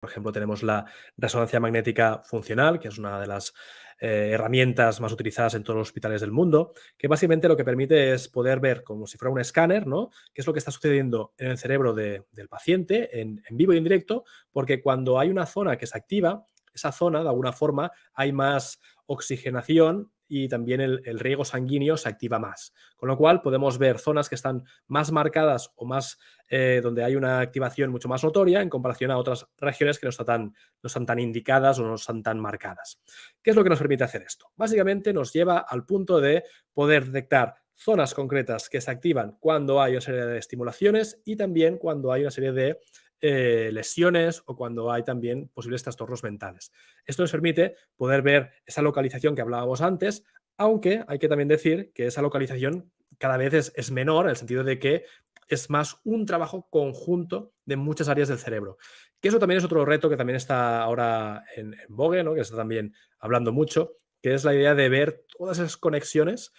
Por ejemplo, tenemos la resonancia magnética funcional, que es una de las eh, herramientas más utilizadas en todos los hospitales del mundo, que básicamente lo que permite es poder ver como si fuera un escáner, ¿no? Qué es lo que está sucediendo en el cerebro del paciente en, en, vivo y en directo, porque cuando hay una zona que se activa, esa zona, de alguna forma, hay más oxigenación y también el, riego sanguíneo se activa más. Con lo cual podemos ver zonas que están más marcadas o más eh, donde hay una activación mucho más notoria en comparación a otras regiones que no están, tan, no están tan indicadas o no están tan marcadas. ¿Qué es lo que nos permite hacer esto? Básicamente nos lleva al punto de poder detectar zonas concretas que se activan cuando hay una serie de estimulaciones y también cuando hay una serie de eh, lesiones o cuando hay también posibles trastornos mentales. Esto nos permite poder ver esa localización que hablábamos antes, aunque hay que también decir que esa localización cada vez es, menor, en el sentido de que es más un trabajo conjunto de muchas áreas del cerebro. Que eso también es otro reto que también está ahora en, vogue, que está también hablando mucho, que es la idea de ver todas esas conexiones